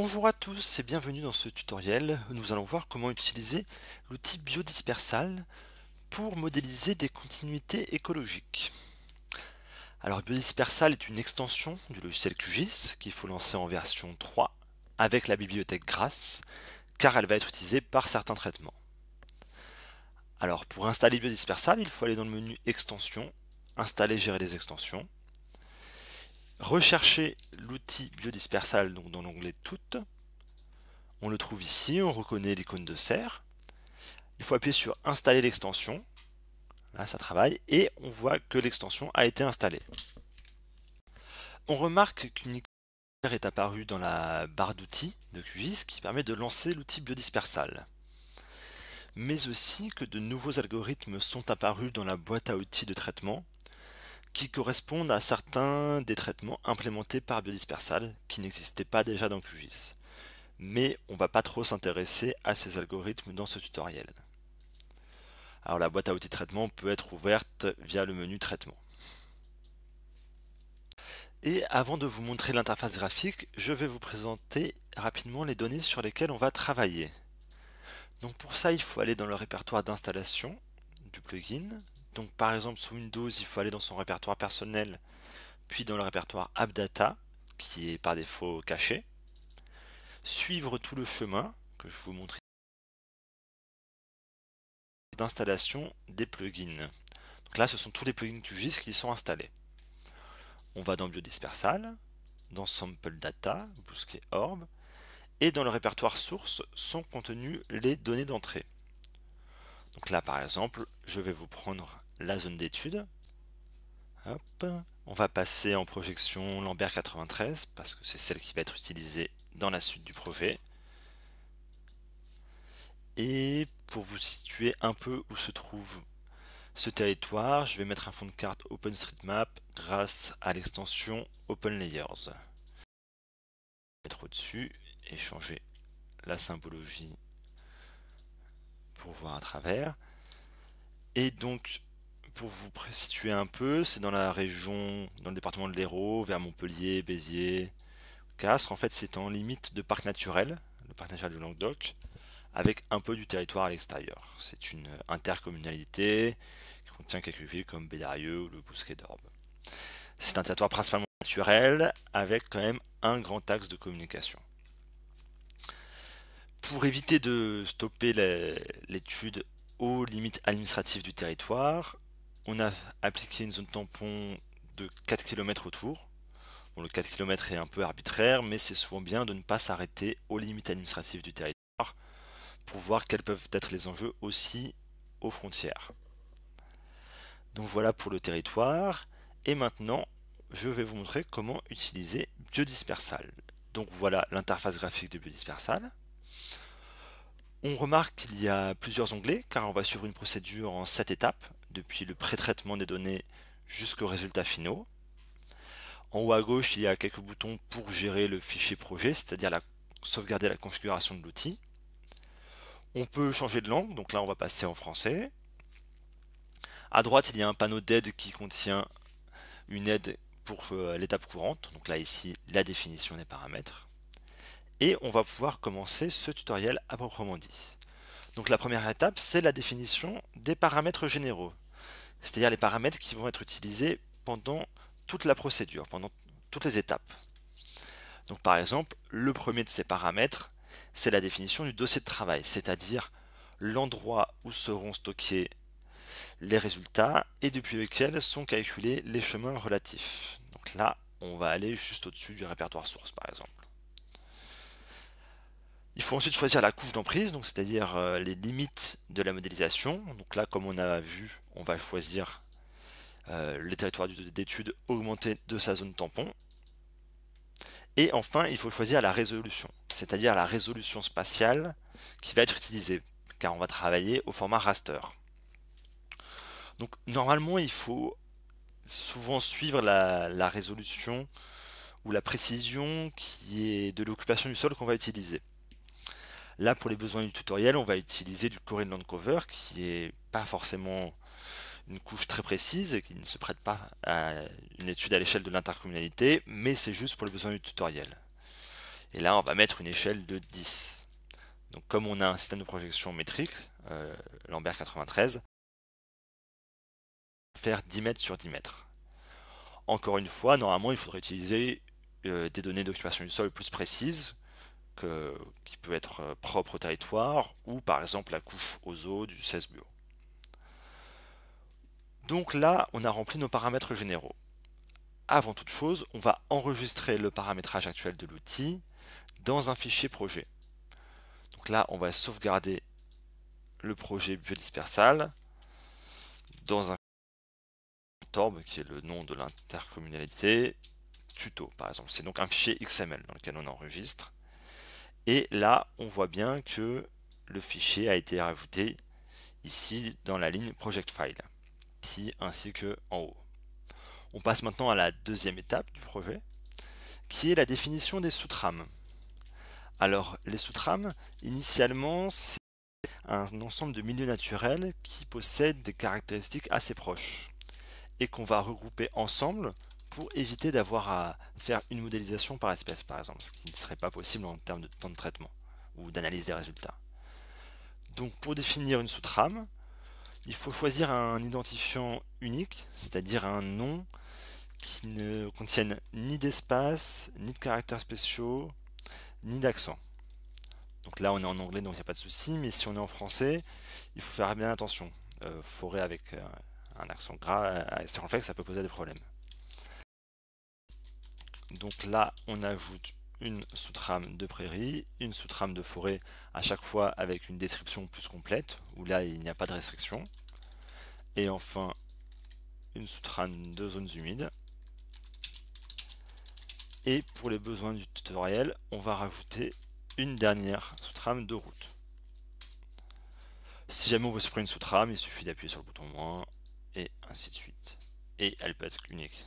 Bonjour à tous et bienvenue dans ce tutoriel. Nous allons voir comment utiliser l'outil biodispersal pour modéliser des continuités écologiques. Alors biodispersal est une extension du logiciel QGIS qu'il faut lancer en version 3 avec la bibliothèque GRASS car elle va être utilisée par certains traitements. Alors pour installer biodispersal, il faut aller dans le menu extensions, installer gérer les extensions rechercher l'outil biodispersal donc dans l'onglet Toutes. On le trouve ici, on reconnaît l'icône de serre. Il faut appuyer sur Installer l'extension. Là, ça travaille et on voit que l'extension a été installée. On remarque qu'une icône est apparue dans la barre d'outils de QGIS qui permet de lancer l'outil biodispersal. Mais aussi que de nouveaux algorithmes sont apparus dans la boîte à outils de traitement qui correspondent à certains des traitements implémentés par Biodispersal qui n'existaient pas déjà dans QGIS. Mais on ne va pas trop s'intéresser à ces algorithmes dans ce tutoriel. Alors la boîte à outils traitement peut être ouverte via le menu traitement. Et avant de vous montrer l'interface graphique, je vais vous présenter rapidement les données sur lesquelles on va travailler. Donc pour ça, il faut aller dans le répertoire d'installation du plugin, donc par exemple sous Windows, il faut aller dans son répertoire personnel, puis dans le répertoire AppData, qui est par défaut caché. Suivre tout le chemin que je vous montre d'installation des plugins. Donc là, ce sont tous les plugins QGIS qui sont installés. On va dans Biodispersal, dans Sample Data, bousquet Orb, et dans le répertoire source sont contenues les données d'entrée. Donc là, par exemple, je vais vous prendre la zone d'étude. On va passer en projection Lambert 93 parce que c'est celle qui va être utilisée dans la suite du projet. Et pour vous situer un peu où se trouve ce territoire, je vais mettre un fond de carte OpenStreetMap grâce à l'extension OpenLayers. Je vais mettre au-dessus et changer la symbologie pour voir à travers. Et donc, pour vous situer un peu, c'est dans la région, dans le département de l'Hérault, vers Montpellier, Béziers, Castres. En fait, c'est en limite de parc naturel, le parc naturel du Languedoc, avec un peu du territoire à l'extérieur. C'est une intercommunalité qui contient quelques villes comme Bédarieux ou le Bousquet d'Orbe. C'est un territoire principalement naturel, avec quand même un grand axe de communication pour éviter de stopper l'étude aux limites administratives du territoire, on a appliqué une zone tampon de 4 km autour. le 4 km est un peu arbitraire, mais c'est souvent bien de ne pas s'arrêter aux limites administratives du territoire pour voir quels peuvent être les enjeux aussi aux frontières. Donc voilà pour le territoire. Et maintenant, je vais vous montrer comment utiliser Biodispersal. Donc voilà l'interface graphique de Biodispersal. On remarque qu'il y a plusieurs onglets car on va suivre une procédure en 7 étapes, depuis le pré-traitement des données jusqu'aux résultats finaux. En haut à gauche, il y a quelques boutons pour gérer le fichier projet, c'est-à-dire la, sauvegarder la configuration de l'outil. On peut changer de langue, donc là on va passer en français. À droite, il y a un panneau d'aide qui contient une aide pour euh, l'étape courante, donc là ici la définition des paramètres et on va pouvoir commencer ce tutoriel à proprement dit. Donc la première étape, c'est la définition des paramètres généraux, c'est-à-dire les paramètres qui vont être utilisés pendant toute la procédure, pendant toutes les étapes. Donc par exemple, le premier de ces paramètres, c'est la définition du dossier de travail, c'est-à-dire l'endroit où seront stockés les résultats et depuis lequel sont calculés les chemins relatifs. Donc là, on va aller juste au-dessus du répertoire source par exemple. Il faut ensuite choisir la couche d'emprise, donc c'est-à-dire euh, les limites de la modélisation. Donc là, comme on a vu, on va choisir euh, le territoire d'étude augmenté de sa zone tampon. Et enfin, il faut choisir la résolution, c'est-à-dire la résolution spatiale qui va être utilisée, car on va travailler au format raster. Donc normalement, il faut souvent suivre la, la résolution ou la précision qui est de l'occupation du sol qu'on va utiliser. Là, pour les besoins du tutoriel, on va utiliser du Corel Land Cover qui est pas forcément une couche très précise et qui ne se prête pas à une étude à l'échelle de l'intercommunalité, mais c'est juste pour les besoins du tutoriel. Et là, on va mettre une échelle de 10. Donc comme on a un système de projection métrique, euh, Lambert 93, faire 10 mètres sur 10 mètres. Encore une fois, normalement, il faudrait utiliser euh, des données d'occupation du sol plus précises, qui peut être euh, propre au territoire ou par exemple la couche eaux du 16 bio. Donc là, on a rempli nos paramètres généraux. Avant toute chose, on va enregistrer le paramétrage actuel de l'outil dans un fichier projet. Donc là, on va sauvegarder le projet biodispersal dans un Torb, qui est le nom de l'intercommunalité, tuto par exemple. C'est donc un fichier XML dans lequel on enregistre. Et là, on voit bien que le fichier a été rajouté ici dans la ligne Project File, ici ainsi que en haut. On passe maintenant à la deuxième étape du projet, qui est la définition des sous-trames. Alors, les sous-trames, initialement, c'est un ensemble de milieux naturels qui possèdent des caractéristiques assez proches et qu'on va regrouper ensemble pour éviter d'avoir à faire une modélisation par espèce, par exemple, ce qui ne serait pas possible en termes de temps de traitement ou d'analyse des résultats. Donc pour définir une sous-trame, il faut choisir un identifiant unique, c'est-à-dire un nom qui ne contienne ni d'espace, ni de caractères spéciaux, ni d'accent. Donc là on est en anglais donc il n'y a pas de souci, mais si on est en français, il faut faire bien attention. Euh, forêt avec euh, un accent gras, euh, fait que ça peut poser des problèmes. Donc là, on ajoute une sous-trame de prairie, une sous-trame de forêt, à chaque fois avec une description plus complète, où là il n'y a pas de restriction. Et enfin, une sous-trame de zones humides. Et pour les besoins du tutoriel, on va rajouter une dernière sous-trame de route. Si jamais on veut supprimer une sous-trame, il suffit d'appuyer sur le bouton moins, et ainsi de suite. Et elle peut être unique.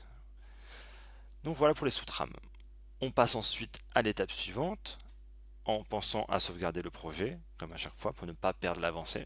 Donc voilà pour les sous-trames. On passe ensuite à l'étape suivante en pensant à sauvegarder le projet, comme à chaque fois, pour ne pas perdre l'avancée.